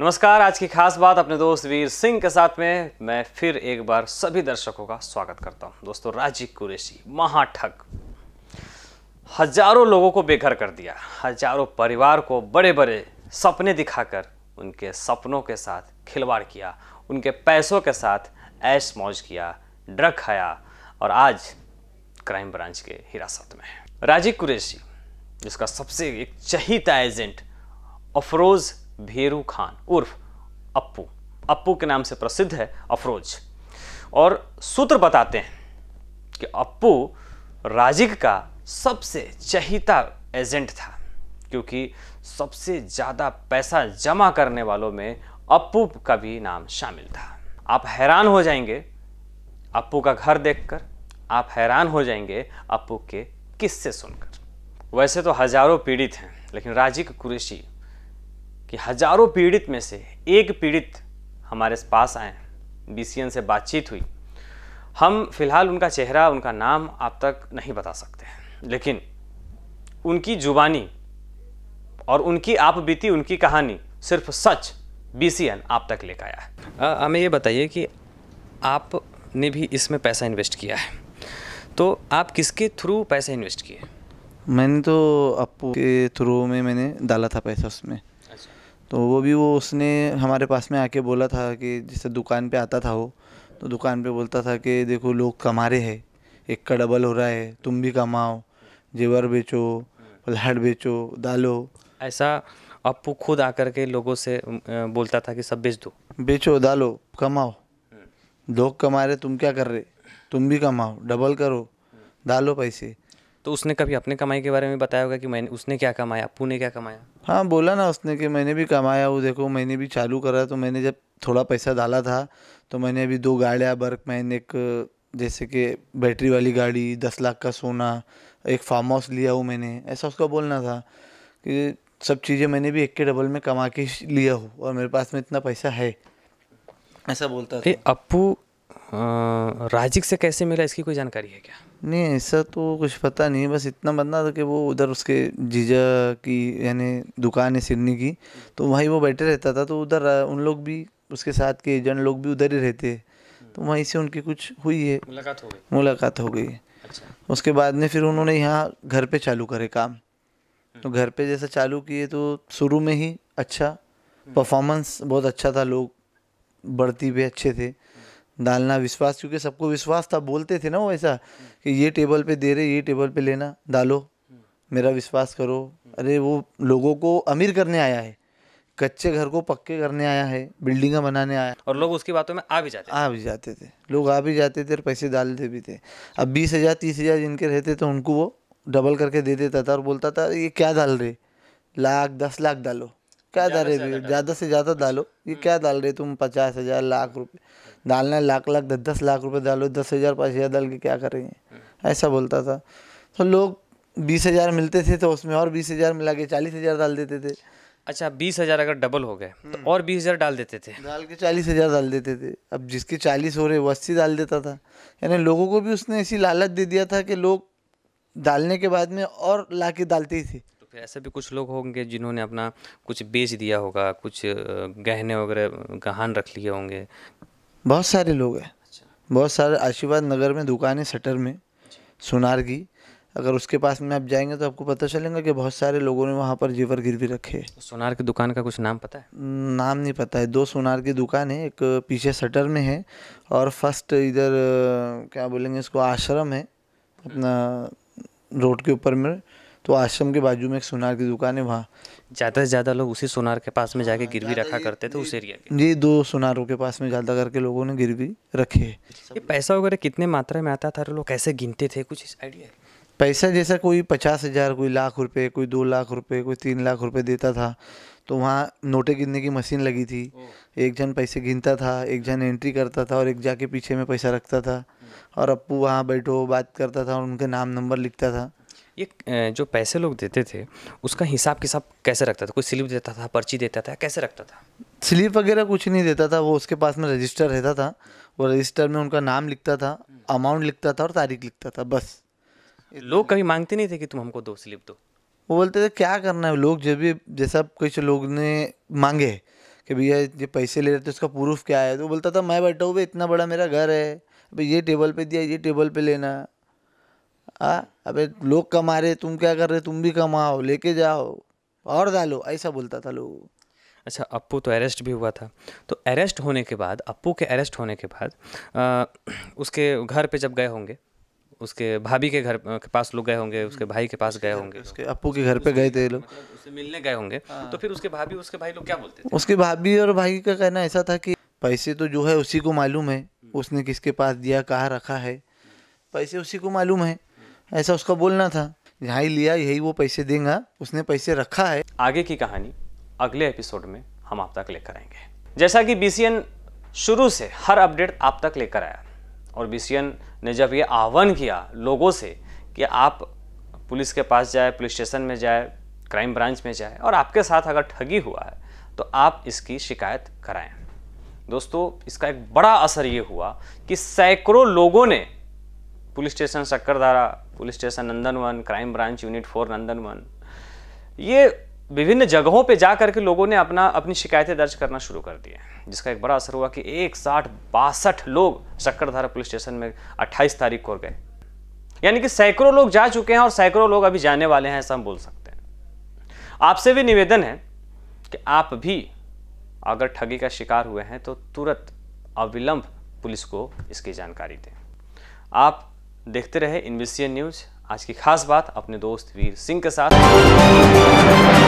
नमस्कार आज की खास बात अपने दोस्त वीर सिंह के साथ में मैं फिर एक बार सभी दर्शकों का स्वागत करता हूं दोस्तों राजीव कुरेशी महाठग हजारों लोगों को बेघर कर दिया हजारों परिवार को बड़े बड़े सपने दिखाकर उनके सपनों के साथ खिलवाड़ किया उनके पैसों के साथ ऐश मौज किया ड्रग खाया और आज क्राइम ब्रांच के हिरासत में है राजीव कुरेशी जिसका सबसे एक चहीता एजेंट अफरोज़ भेरू खान उर्फ अप्पू अप्पू के नाम से प्रसिद्ध है अफरोज और सूत्र बताते हैं कि अप्पू राजिक का सबसे चहिता एजेंट था क्योंकि सबसे ज़्यादा पैसा जमा करने वालों में अप्पू का भी नाम शामिल था आप हैरान हो जाएंगे अप्पू का घर देखकर आप हैरान हो जाएंगे अप्पू के किस्से सुनकर वैसे तो हजारों पीड़ित हैं लेकिन राजिक कुरेशी कि हजारों पीड़ित में से एक पीड़ित हमारे पास आए बी से बातचीत हुई हम फिलहाल उनका चेहरा उनका नाम आप तक नहीं बता सकते हैं लेकिन उनकी जुबानी और उनकी आप बीती उनकी कहानी सिर्फ सच बी आप तक लेकर आया है हमें ये बताइए कि आपने भी इसमें पैसा इन्वेस्ट किया है तो आप किसके थ्रू पैसे इन्वेस्ट किए मैंने तो अपू के थ्रू में मैंने डाला था पैसा उसमें तो वो भी वो उसने हमारे पास में आके बोला था कि जैसे दुकान पे आता था वो तो दुकान पे बोलता था कि देखो लोग कमा रहे हैं एक का डबल हो रहा है तुम भी कमाओ जेवर बेचो पलहड़ बेचो डालो ऐसा अपू खुद आकर के लोगों से बोलता था कि सब बेच दो बेचो डालो कमाओ लोग कमा रहे तुम क्या कर रहे तुम भी कमाओ डबल करो डालो पैसे तो उसने कभी अपने कमाई के बारे में बताया होगा कि मैंने उसने क्या कमाया अपू ने क्या कमाया हाँ बोला ना उसने कि मैंने भी कमाया वो देखो मैंने भी चालू करा तो मैंने जब थोड़ा पैसा डाला था तो मैंने अभी दो गाड़ियाँ बर्क मैंने एक जैसे कि बैटरी वाली गाड़ी दस लाख का सोना एक फार्म हाउस लिया हूँ मैंने ऐसा उसका बोलना था कि सब चीज़ें मैंने भी एक के डबल में कमा के लिया हूँ और मेरे पास में इतना पैसा है ऐसा बोलता था अपू राजिक से कैसे मिला इसकी कोई जानकारी है क्या नहीं ऐसा तो कुछ पता नहीं बस इतना बंदा था कि वो उधर उसके जीजा की यानी दुकान है सिरनी की तो वहीं वो बैठे रहता था तो उधर उन लोग भी उसके साथ के एजेंट लोग भी उधर ही रहते तो वहीं से उनकी कुछ हुई है मुलाकात हो गई मुलाकात हो गई अच्छा। उसके बाद में फिर उन्होंने यहाँ घर पे चालू करे काम हम्म। तो घर पे जैसा चालू किए तो शुरू में ही अच्छा हम्म। परफॉर्मेंस बहुत अच्छा था लोग बढ़ती भी अच्छे थे डालना विश्वास क्योंकि सबको विश्वास था बोलते थे ना वो ऐसा कि ये टेबल पे दे रहे ये टेबल पे लेना डालो मेरा विश्वास करो अरे वो लोगों को अमीर करने आया है कच्चे घर को पक्के करने आया है बिल्डिंगा बनाने आया और लोग उसकी बातों में आ भी जाते आ भी जाते थे लोग आ भी जाते थे और पैसे डालते भी थे अब बीस हज़ार तीस हज़ार जिनके रहते तो उनको वो डबल करके दे देता था और बोलता था ये क्या डाल रहे लाख दस लाख डालो क्या डाल डाले ज़्यादा से ज़्यादा डालो ये क्या डाल हम्म। रहे तुम पचास हज़ार लाख रुपए डालना लाख लाख दस दस लाख रुपए डालो दस हज़ार पाँच हज़ार डाल के क्या करेंगे ऐसा बोलता था तो लोग बीस हज़ार मिलते थे तो उसमें और बीस हज़ार मिला के चालीस हज़ार डाल देते थे अच्छा बीस हज़ार अगर डबल हो गए तो हम्म। और बीस हज़ार डाल देते थे डाल के चालीस हज़ार डाल देते थे अब जिसके चालीस हो रहे वो अस्सी डाल देता था यानी लोगों को भी उसने ऐसी लालच दे दिया था कि लोग डालने के बाद में और ला के डालते ही थे तो फिर ऐसे भी कुछ लोग होंगे जिन्होंने अपना कुछ बेच दिया होगा कुछ गहने वगैरह गहन रख लिए होंगे बहुत सारे लोग हैं अच्छा। बहुत सारे आशीर्वाद नगर में दुकान है सटर में सोनार की अगर उसके पास में आप जाएंगे तो आपको पता चलेगा कि बहुत सारे लोगों ने वहाँ पर जेवर गिरवी रखे तो सोनार की दुकान का कुछ नाम पता है नाम नहीं पता है दो सोनार की दुकान है एक पीछे सटर में है और फर्स्ट इधर क्या बोलेंगे इसको आश्रम है अपना रोड के ऊपर में तो आश्रम के बाजू में एक सोनार की दुकान है वहाँ ज़्यादा से ज़्यादा लोग उसी सोनार के पास में जाके हाँ, गिरवी रखा करते थे उस एरिया के जी दो सोनारों के पास में ज़्यादा करके लोगों ने गिरवी रखी है ये पैसा वगैरह कितने मात्रा में आता था लोग कैसे गिनते थे कुछ आइडिया पैसा जैसा कोई पचास हज़ार कोई लाख रुपए कोई दो लाख रुपए कोई तीन लाख रुपए देता था तो वहाँ नोटे गिनने की मशीन लगी थी एक जन पैसे गिनता था एक जन एंट्री करता था और एक जाके पीछे में पैसा रखता था हम्म। और अप्पू वहाँ बैठो बात करता था और उनके नाम नंबर लिखता था ये जो पैसे लोग देते थे उसका हिसाब किसाब कैसे रखता था कोई स्लिप देता था पर्ची देता था कैसे रखता था स्लिप वगैरह कुछ नहीं देता था वो उसके पास में रजिस्टर रहता था वो रजिस्टर में उनका नाम लिखता था अमाउंट लिखता था और तारीख लिखता था बस लोग कभी मांगते नहीं थे कि तुम हमको दो स्लिप दो वो बोलते थे क्या करना है लोग जब भी जैसा कुछ लोग ने मांगे कि भैया ये पैसे ले रहे थे उसका प्रूफ क्या है तो बोलता था मैं बैठा हूँ भाई इतना बड़ा मेरा घर है भाई ये टेबल पे दिया ये टेबल पे लेना आ, हाँ, अबे लोग कमा रहे तुम क्या कर रहे तुम भी कमाओ लेके जाओ और डालो ऐसा बोलता था लोग अच्छा अप्पू तो अरेस्ट भी हुआ था तो अरेस्ट होने के बाद अप्पू के अरेस्ट होने के बाद आ, उसके घर पे जब गए होंगे उसके भाभी के घर के पास लोग गए होंगे उसके भाई के पास गए होंगे उसके अप्पू के घर पे गए थे लोग मतलब उससे मिलने गए होंगे हाँ। तो फिर उसके भाभी उसके भाई लोग क्या बोलते थे उसके भाभी और भाई का कहना ऐसा था कि पैसे तो जो है उसी को मालूम है उसने किसके पास दिया कहाँ रखा है पैसे उसी को मालूम है ऐसा उसका बोलना था यहाँ ही लिया यही वो पैसे देगा उसने पैसे रखा है आगे की कहानी अगले एपिसोड में हम आप तक लेकर आएंगे जैसा कि बी शुरू से हर अपडेट आप तक लेकर आया और बी ने जब ये आह्वान किया लोगों से कि आप पुलिस के पास जाए पुलिस स्टेशन में जाए क्राइम ब्रांच में जाए और आपके साथ अगर ठगी हुआ है तो आप इसकी शिकायत कराएं दोस्तों इसका एक बड़ा असर ये हुआ कि सैकड़ों लोगों ने police station Shakkardara police station Nandanvan crime branch unit four Nandanvan ये विभिन्न जगहों पे जा करके लोगों ने अपना अपनी शिकायतें दर्ज करना शुरू कर दी है जिसका एक बड़ा असर हुआ कि एक साठ बासठ लोग शक्करधारा पुलिस स्टेशन में 28 तारीख को गए यानी कि सैकड़ों लोग जा चुके हैं और सैकड़ों लोग अभी जाने वाले हैं ऐसा हम बोल सकते हैं आपसे भी निवेदन है कि आप भी अगर ठगी का शिकार हुए हैं तो तुरंत अविलंब पुलिस को इसकी जानकारी दें आप देखते रहे इन न्यूज आज की खास बात अपने दोस्त वीर सिंह के साथ